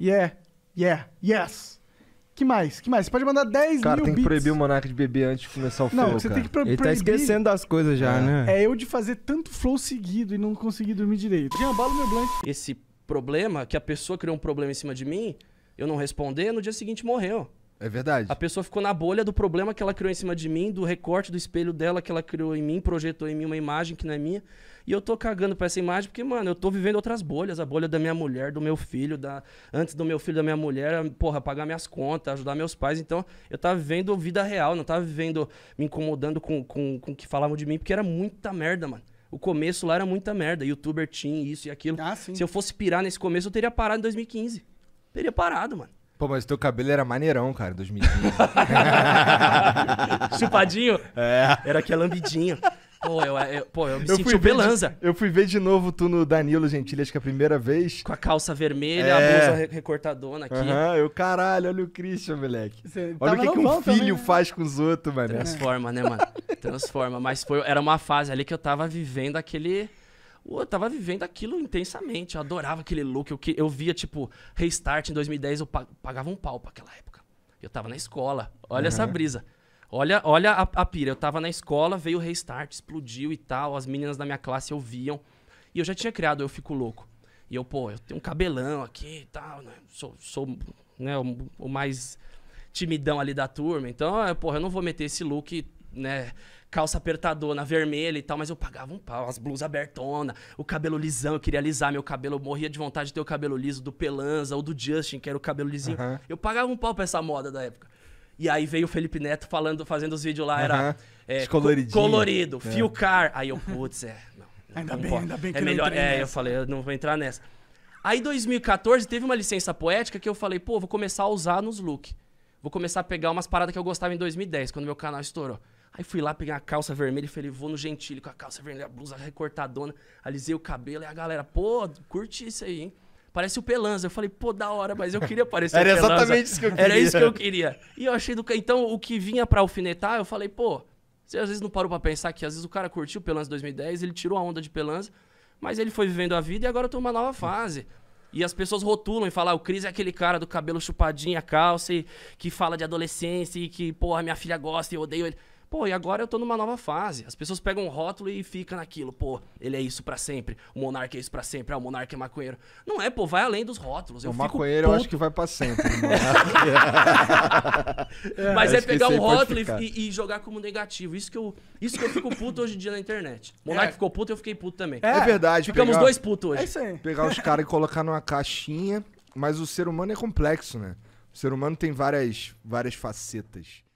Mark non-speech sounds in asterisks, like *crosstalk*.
Yeah, yeah, yes. Que mais? Que mais? Você pode mandar 10 Cara, mil tem que proibir o Monarca de beber antes de começar o flow, Não, você cara. tem que pro Ele tá esquecendo das coisas já, é. né? É eu de fazer tanto flow seguido e não conseguir dormir direito. Jean, bala meu blank. Esse problema, que a pessoa criou um problema em cima de mim, eu não responder, no dia seguinte morreu. É verdade. A pessoa ficou na bolha do problema que ela criou em cima de mim, do recorte do espelho dela que ela criou em mim, projetou em mim uma imagem que não é minha. E eu tô cagando pra essa imagem porque, mano, eu tô vivendo outras bolhas. A bolha da minha mulher, do meu filho, da antes do meu filho, da minha mulher, porra, pagar minhas contas, ajudar meus pais. Então, eu tava vivendo vida real, não tava vivendo, me incomodando com, com, com o que falavam de mim, porque era muita merda, mano. O começo lá era muita merda. Youtuber tinha isso e aquilo. Ah, Se eu fosse pirar nesse começo, eu teria parado em 2015. Teria parado, mano. Pô, mas teu cabelo era maneirão, cara, 2015. *laughs* Chupadinho? É. Era aquele é lambidinho. Pô, eu, eu, pô, eu me eu senti o Belanza. De, eu fui ver de novo tu no Danilo Gentili, acho que é a primeira vez. Com a calça vermelha, é. a blusa recortadona aqui. Aham, uhum, eu, caralho, olha o Christian, moleque. Você olha o que, que um filho também, né? faz com os outros, mano. Transforma, né, mano? Transforma. Mas foi, era uma fase ali que eu tava vivendo aquele eu tava vivendo aquilo intensamente. Eu adorava aquele look. Eu, eu via, tipo, Restart em 2010, eu pagava um pau pra aquela época. Eu tava na escola. Olha uhum. essa brisa. Olha, olha a, a, pira. Eu tava na escola, veio o Restart, explodiu e tal. As meninas da minha classe ouviam. E eu já tinha criado Eu Fico Louco. E eu, pô, eu tenho um cabelão aqui e tal, né? Sou, sou né, o, o mais timidão ali da turma. Então, eu, porra, eu não vou meter esse look né, calça apertadona, vermelha e tal, mas eu pagava um pau, as blusas abertona, o cabelo lisão, eu queria alisar meu cabelo, eu morria de vontade de ter o cabelo liso do Pelanza ou do Justin, que era o cabelo lisinho. Uhum. Eu pagava um pau pra essa moda da época. E aí veio o Felipe Neto falando, fazendo os vídeos lá, uhum. era é, colorido, é. fio car. Aí eu, putz, é. ainda, bem, ainda é bem que é melhor, É, nessa. eu falei, eu não vou entrar nessa. Aí 2014 teve uma licença poética que eu falei, pô, vou começar a usar nos look. Vou começar a pegar umas paradas que eu gostava em 2010, quando meu canal estourou. Aí fui lá, peguei uma calça vermelha e falei, vou no Gentile com a calça vermelha, a blusa recortadona, alisei o cabelo e a galera, pô, curte isso aí, hein? Parece o Pelanza. Eu falei, pô, da hora, mas eu queria parecer Era o Pelanza. Era exatamente isso que eu queria. Era isso que eu queria. E eu achei do que. Então, o que vinha pra alfinetar, eu falei, pô, você às vezes não parou pra pensar que às vezes o cara curtiu o Pelanza 2010, ele tirou a onda de Pelanza, mas ele foi vivendo a vida e agora eu tô numa nova fase. E as pessoas rotulam e falam, ah, o Cris é aquele cara do cabelo chupadinho, a calça, e que fala de adolescência e que, porra, minha filha gosta e eu odeio ele. Pô, e agora eu tô numa nova fase. As pessoas pegam um rótulo e ficam naquilo. Pô, ele é isso para sempre. O monarca é isso para sempre. Ah, o monarca é maconheiro. Não é, pô, vai além dos rótulos. Eu o maconheiro puto. eu acho que vai para sempre. *laughs* É. é, Mas é pegar um rótulo e, e, jogar como negativo. Isso que eu, isso que eu fico puto hoje em dia na internet. O monarca é. ficou puto, eu fiquei puto também. É, é verdade. Ficamos pegar, dois putos hoje. É isso aí. Pegar os caras e colocar numa caixinha. Mas o ser humano é complexo, né? O ser humano tem várias, várias facetas.